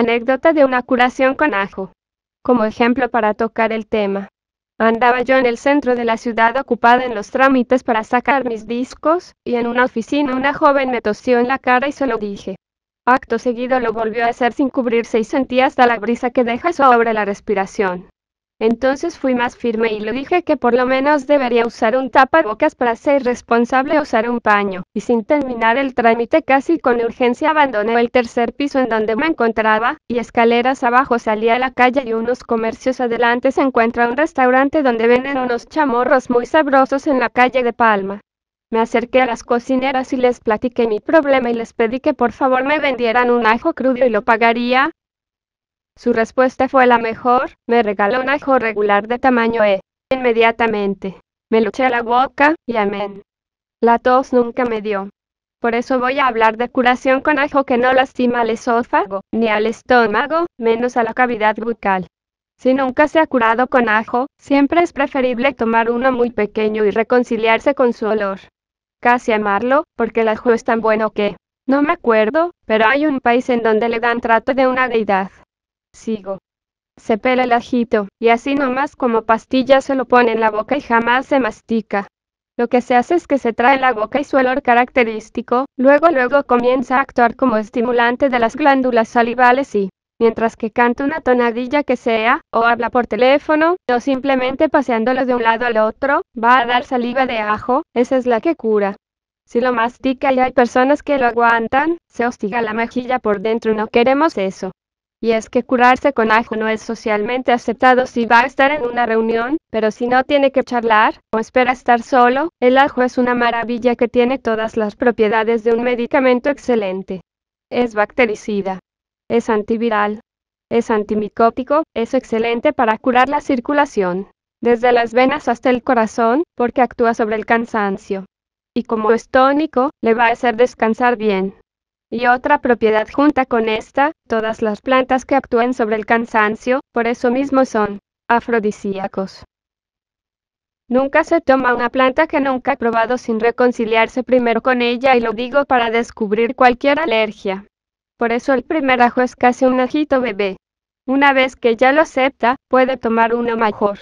Anécdota de una curación con ajo. Como ejemplo para tocar el tema. Andaba yo en el centro de la ciudad ocupada en los trámites para sacar mis discos, y en una oficina una joven me tosió en la cara y se lo dije. Acto seguido lo volvió a hacer sin cubrirse y sentí hasta la brisa que deja sobre la respiración. Entonces fui más firme y le dije que por lo menos debería usar un tapabocas para ser responsable usar un paño, y sin terminar el trámite casi con urgencia abandoné el tercer piso en donde me encontraba, y escaleras abajo salí a la calle y unos comercios adelante se encuentra un restaurante donde venden unos chamorros muy sabrosos en la calle de Palma. Me acerqué a las cocineras y les platiqué mi problema y les pedí que por favor me vendieran un ajo crudo y lo pagaría, su respuesta fue la mejor, me regaló un ajo regular de tamaño E. Inmediatamente. Me luché a la boca, y amén. La tos nunca me dio. Por eso voy a hablar de curación con ajo que no lastima al esófago, ni al estómago, menos a la cavidad bucal. Si nunca se ha curado con ajo, siempre es preferible tomar uno muy pequeño y reconciliarse con su olor. Casi amarlo, porque el ajo es tan bueno que... No me acuerdo, pero hay un país en donde le dan trato de una deidad sigo. Se pela el ajito, y así nomás como pastilla se lo pone en la boca y jamás se mastica. Lo que se hace es que se trae la boca y su olor característico, luego luego comienza a actuar como estimulante de las glándulas salivales y, mientras que canta una tonadilla que sea, o habla por teléfono, o simplemente paseándolo de un lado al otro, va a dar saliva de ajo, esa es la que cura. Si lo mastica y hay personas que lo aguantan, se hostiga la mejilla por dentro, no queremos eso y es que curarse con ajo no es socialmente aceptado si va a estar en una reunión, pero si no tiene que charlar, o espera estar solo, el ajo es una maravilla que tiene todas las propiedades de un medicamento excelente. Es bactericida. Es antiviral. Es antimicótico, es excelente para curar la circulación, desde las venas hasta el corazón, porque actúa sobre el cansancio. Y como es tónico, le va a hacer descansar bien y otra propiedad junta con esta, todas las plantas que actúen sobre el cansancio, por eso mismo son afrodisíacos. Nunca se toma una planta que nunca ha probado sin reconciliarse primero con ella y lo digo para descubrir cualquier alergia. Por eso el primer ajo es casi un ajito bebé. Una vez que ya lo acepta, puede tomar uno mejor.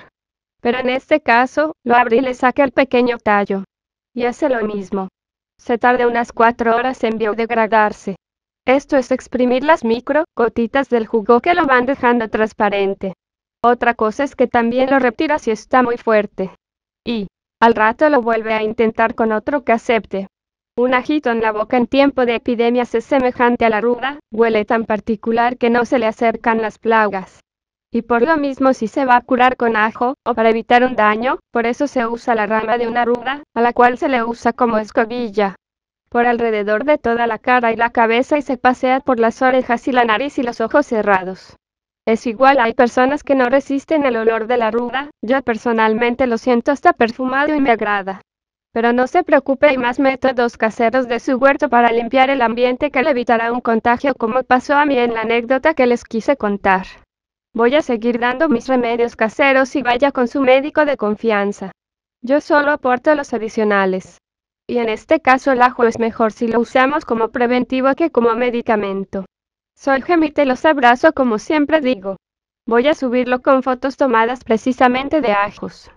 Pero en este caso, lo abre y le saca el pequeño tallo. Y hace lo mismo. Se tarda unas cuatro horas en biodegradarse. Esto es exprimir las micro del jugo que lo van dejando transparente. Otra cosa es que también lo retira si está muy fuerte. Y, al rato lo vuelve a intentar con otro que acepte. Un ajito en la boca en tiempo de epidemias es semejante a la ruda, huele tan particular que no se le acercan las plagas y por lo mismo si se va a curar con ajo, o para evitar un daño, por eso se usa la rama de una ruda, a la cual se le usa como escobilla. Por alrededor de toda la cara y la cabeza y se pasea por las orejas y la nariz y los ojos cerrados. Es igual, hay personas que no resisten el olor de la ruda, yo personalmente lo siento hasta perfumado y me agrada. Pero no se preocupe, hay más métodos caseros de su huerto para limpiar el ambiente que le evitará un contagio como pasó a mí en la anécdota que les quise contar. Voy a seguir dando mis remedios caseros y vaya con su médico de confianza. Yo solo aporto los adicionales. Y en este caso el ajo es mejor si lo usamos como preventivo que como medicamento. Soy Gemite, los abrazo como siempre digo. Voy a subirlo con fotos tomadas precisamente de ajos.